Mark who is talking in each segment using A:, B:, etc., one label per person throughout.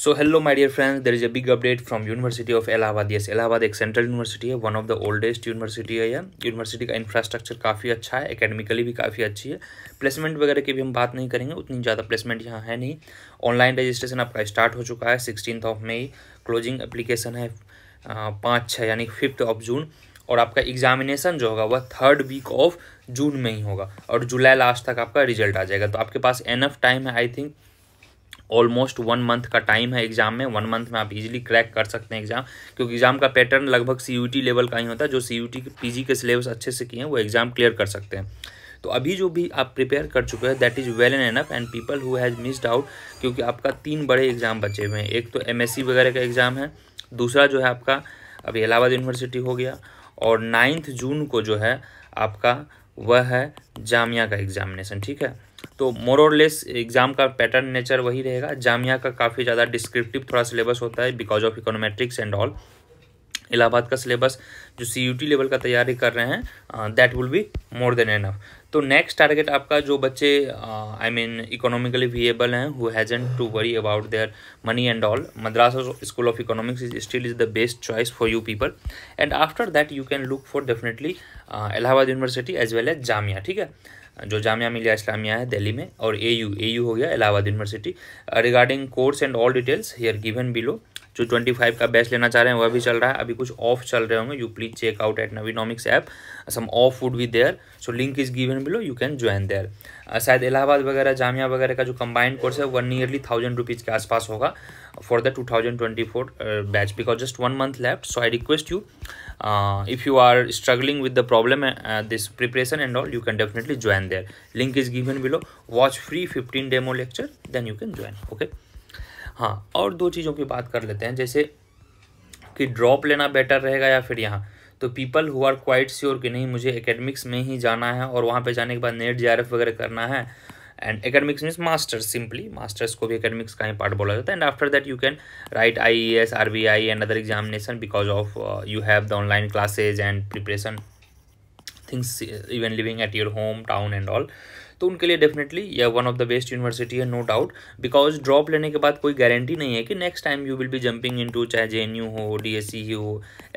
A: so hello my dear friends there is a update update university of of yes Allahabad एक central university है one of the oldest university है यह university का infrastructure काफ़ी अच्छा है एकेडमिकली भी काफ़ी अच्छी है प्लेसमेंट वगैरह की भी हम बात नहीं करेंगे उतनी ज़्यादा प्लेसमेंट यहाँ है नहीं ऑनलाइन रजिस्ट्रेशन आपका स्टार्ट हो चुका है sixteen of May closing application है पाँच छः यानी फिफ्थ ऑफ जून और आपका एग्जामिनेशन जो होगा वह थर्ड वीक ऑफ जून में ही होगा और जुलाई लास्ट तक आपका रिजल्ट आ जाएगा तो आपके पास एनफ टाइम है I think almost one month का टाइम है एग्जाम में वन मंथ में आप इजीली क्रैक कर सकते हैं एग्जाम क्योंकि एग्जाम का पैटर्न लगभग सी लेवल का ही होता है जो सी यू पीजी के सिलेबस अच्छे से किए हैं वो एग्जाम क्लियर कर सकते हैं तो अभी जो भी आप प्रिपेयर कर चुके हैं that is well and enough and people who has missed out क्योंकि आपका तीन बड़े एग्जाम बचे हुए हैं एक तो एम वगैरह का एग्ज़ाम है दूसरा जो है आपका अभी इलाहाबाद यूनिवर्सिटी हो गया और नाइन्थ जून को जो है आपका वह है जामिया का एग्ज़ामिनेशन ठीक है तो मोर और लेस एग्जाम का पैटर्न नेचर वही रहेगा जामिया का काफ़ी ज़्यादा डिस्क्रिप्टिव थोड़ा सिलेबस होता है because of econometrics and all Allahabad का सिलेबस जो सी लेवल का तैयारी कर रहे हैं that will be more than enough तो नेक्स्ट टारगेट आपका जो बच्चे uh, I mean economically viable हैं who hasn't to worry about their money and all Madras school of economics is still is the best choice for you people and after that you can look for definitely Allahabad university as well as Jamia ठीक है जो जामिया मिलिया इस्लामिया है दिल्ली में और ए U A U हो गया Allahabad university regarding course and all details here given below जो ट्वेंटी फाइव का बैच लेना चाह रहे हैं वह भी चल रहा है अभी कुछ ऑफ चल रहे होंगे you please check out at Navinomics app some of would be there so link is given below you can join there शायद इलाहाबाद वगैरह जामिया वगैरह का जो कंबाइंड कोर्स है वन नियरली थाउजेंड रुपीज़ के आसपास होगा for the two thousand twenty four batch because just one month left so I request you if you are struggling with the problem this preparation and all you can definitely join there link is given below watch free fifteen demo lecture then you can join okay हाँ और दो चीज़ों की बात कर लेते हैं जैसे कि ड्रॉप लेना बेटर रहेगा या फिर यहाँ तो people who are quite sure कि नहीं मुझे एकेडमिक्स में ही जाना है और वहाँ पे जाने के बाद नेट जे वगैरह करना है and academics means masters simply masters को भी एकेडमिक्स का ही पार्ट बोला जाता है and after that you can write I E S R B I and other examination because of you have the online classes and preparation things even living at your home town and all तो उनके लिए definitely यह one of the best university है no doubt because drop लेने के बाद कोई guarantee नहीं है कि next time you will be jumping in चाहे जे हो डी e हो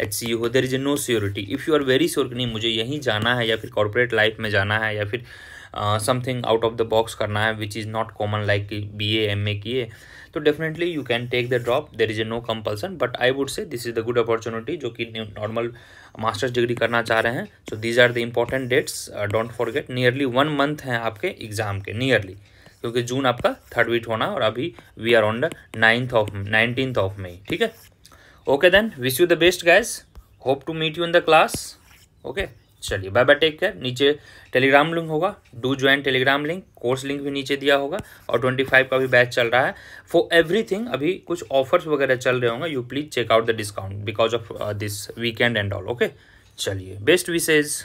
A: एच e हो there is no surety if you are very sure कि नहीं मुझे यहीं जाना है या फिर कॉरपोरेट लाइफ में जाना है या फिर something out of the box करना है which is not common like B A M A किए तो definitely you can take the drop there is a no compulsion but I would say this is the good opportunity जो कि normal masters degree करना चाह रहे हैं so these are the important dates don't forget nearly one month हैं आपके exam के nearly क्योंकि जून आपका थर्ड वीक होना और अभी we are on the ninth of nineteenth of May ठीक है okay then wish you the best guys hope to meet you in the class okay चलिए बाय बाय टेक केयर नीचे Telegram link होगा do join Telegram link course link भी नीचे दिया होगा और ट्वेंटी फाइव का भी बैच चल रहा है फॉर एवरीथिंग अभी कुछ ऑफर्स वगैरह चल रहे होंगे you please check out the discount because of this weekend and all okay चलिए बेस्ट विशेज़